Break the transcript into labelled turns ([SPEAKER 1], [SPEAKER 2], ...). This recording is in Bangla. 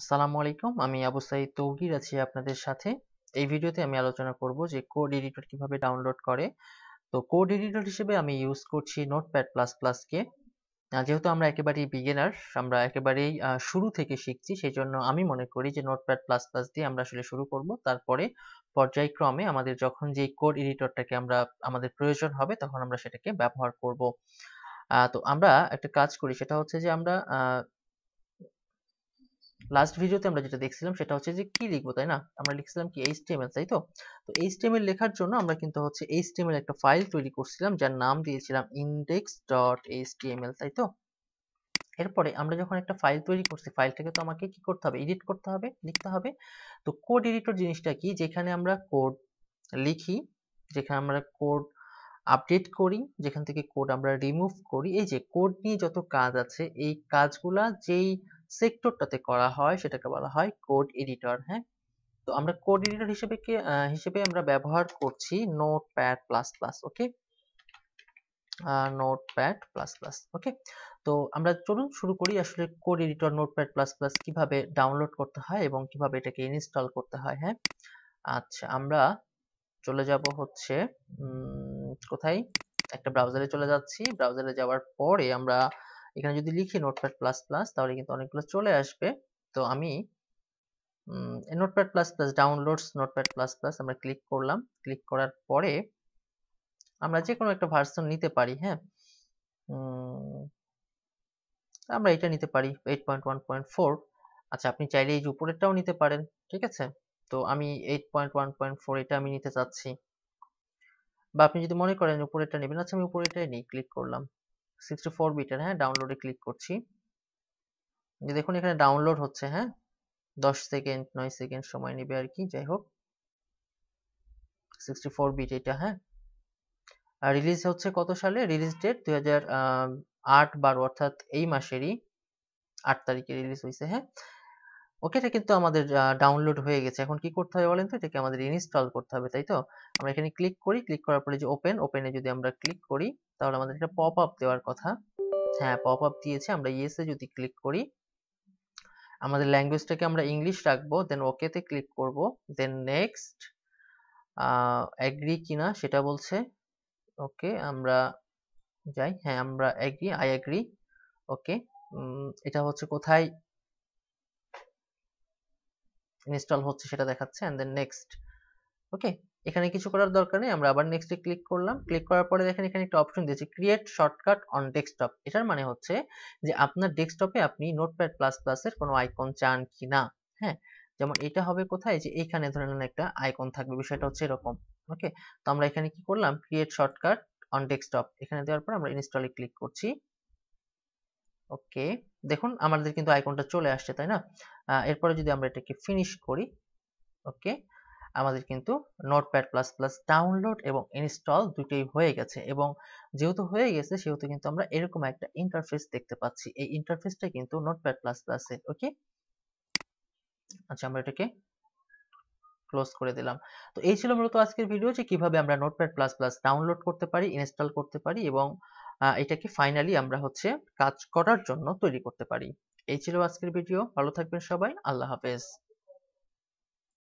[SPEAKER 1] আসসালামু আলাইকুম আমি আবু সাইদ তৌগির আছি আপনাদের সাথে এই ভিডিওতে আমি আলোচনা করব যে কোড এডিটর কিভাবে ডাউনলোড করে তো কোড এডিটর হিসেবে আমি ইউজ করছি নোটপ্যাড প্লাস প্লাসকে যেহেতু আমরা একেবারেই বিগিনার আমরা একেবারেই শুরু থেকে শিখছি সেই জন্য আমি মনে করি যে নোটপ্যাড প্লাস প্লাস দিয়ে আমরা আসলে শুরু করব তারপরে পর্যায়ক্রমে আমাদের যখন যে কোড এডিটরটাকে আমরা আমাদের প্রয়োজন হবে তখন আমরা সেটাকে ব্যবহার করব তো আমরা একটা কাজ করি সেটা হচ্ছে যে আমরা লাস্ট ভিডিওতে আমরা যেটা দেখছিলাম সেটা হচ্ছে যে কি লিখবো তাই না আমরা লিখছিলাম কি এইচটিএমএল তাই তো তো এইচটিএমএল লেখার জন্য আমরা কিন্তু হচ্ছে এইচটিএমএল একটা ফাইল তৈরি করছিলাম যার নাম দিয়েছিলাম index.html তাই তো এরপরে আমরা যখন একটা ফাইল তৈরি করছি ফাইলটাকে তো আমাকে কি করতে হবে এডিট করতে হবে লিখতে হবে তো কোড এডিটর জিনিসটা কি যেখানে আমরা কোড লিখি যেখানে আমরা কোড আপডেট করি যেখান থেকে কোড আমরা রিমুভ করি এই যে কোড নিয়ে যত কাজ আছে এই কাজগুলা যেই সেক্টরটাতে করা হয় সেটাকে বলা হয় কোড এডিটর হ্যাঁ তো আমরা কোড এডিটর হিসেবে কে হিসেবে আমরা ব্যবহার করছি Notepad plus plus okay Notepad plus plus okay তো আমরা চলুন শুরু করি আসলে code editor Notepad plus plus কিভাবে ডাউনলোড করতে হয় এবং কিভাবে এটাকে ইনস্টল করতে হয় হ্যাঁ আচ্ছা আমরা চলে যাব হচ্ছে কোথায় একটা ব্রাউজারে চলে যাচ্ছি ব্রাউজারে যাওয়ার পরে আমরা এখানে যদি লিখি নোটপ্যাড প্লাস প্লাস তাহলে কিন্তু অনেকগুলো চলে আসবে তো আমি Notepad plus plus downloads Notepad plus plus আমরা ক্লিক করলাম ক্লিক করার পরে আমরা যে কোনো একটা ভার্সন নিতে পারি হ্যাঁ আমরা এটা নিতে পারি eight point one point four আচ্ছা আপনি চাইলে এই যে উপরেরটাও নিতে পারেন ঠিক আছে তো আমি eight point one point four এটা আমি নিতে চাচ্ছি বা আপনি যদি মনে করেন উপরেরটা নেবেন আচ্ছা আমি উপরেরটাই নিই ক্লিক করলাম সিক্সটি ফোর বিটের হ্যাঁ ডাউনলোডে ক্লিক করছি যে দেখুন এখানে ডাউনলোড হচ্ছে হ্যাঁ দশ সেকেন্ড নয় সেকেন্ড সময় নেবে আর কি যাই হোক সিক্সটি ফোর বিট এটা হ্যাঁ আর রিলিজ হচ্ছে কত সালে রিলিজ ডেট দুই হাজার আট বারো অর্থাৎ এই মাসেরই আট তারিখে রিলিজ হয়েছে হ্যাঁ ওকে এটা কিন্তু আমাদের ডাউনলোড হয়ে গেছে এখন কি করতে হবে বলেন তো এটাকে আমাদের ইনস্টল করতে হবে তাই তো আমরা এখানে ক্লিক করি ক্লিক করার পরে যে ওপেন ওপেনে যদি আমরা ক্লিক করি তাহলে আমাদের একটা পপ আপ দেওয়ার কথা আচ্ছা, হ্যাঁ পপ আপ দিয়েছে আমরা ইয়েসে যদি ক্লিক করি আমাদের ল্যাঙ্গুয়েজটাকে আমরা ইংলিশ রাখবো দেন ওকেতে ক্লিক করব দেন নেক্সট অ্যাগ্রি কিনা সেটা বলছে ওকে আমরা যাই হ্যাঁ আমরা অ্যাগ্রি আই অ্যাগ্রি ওকে এটা হচ্ছে কোথায় ইনস্টল হচ্ছে সেটা দেখাচ্ছে এন্ড দেন নেক্সট ওকে এখানে কিছু করার দরকার নেই আমরা আবার নেক্সটে ক্লিক করলাম ক্লিক করার পরে দেখেন এখানে একটা অপশন দিয়েছে ক্রিয়েট শর্টকাট অন ডেস্কটপ এটার মানে হচ্ছে যে আপনার ডেস্কটপে আপনি নোটপ্যাড প্লাস প্লাস এর কোনো আইকন চান কি না হ্যাঁ যেমন এটা হবে কোথায় যে এখানে ধরে নেন একটা আইকন থাকবে বিষয়টা হচ্ছে এরকম ওকে তো আমরা এখানে কি করলাম ক্রিয়েট শর্টকাট অন ডেস্কটপ এখানে দেওয়ার পর আমরা ইনস্টলে ক্লিক করছি ওকে দেখুন আমাদের কিন্তু আইকনটা চলে আসছে তাই না এরপরে যদি আমরা এটাকে ফিনিশ করি ওকে আমাদের কিন্তু নোটপ্যাড প্লাস প্লাস ডাউনলোড এবং ইনস্টল দুটোই হয়ে গেছে এবং যেহেতু হয়ে গেছে সেহেতু কিন্তু আমরা এরকম একটা ইন্টারফেস দেখতে পাচ্ছি এই ইন্টারফেসটা কিন্তু নোটপ্যাড প্লাস প্লাসের ওকে আচ্ছা আমরা এটাকে ক্লোজ করে দিলাম তো এই ছিল মূলত আজকের ভিডিও যে কিভাবে আমরা নোটপ্যাড প্লাস প্লাস ডাউনলোড করতে পারি ইনস্টল করতে পারি এবং এটাকে ফাইনালি আমরা হচ্ছে কাজ করার জন্য তৈরি করতে পারি এই ছিল আজকের ভিডিও ভালো থাকবেন সবাই আল্লাহ হাফেজ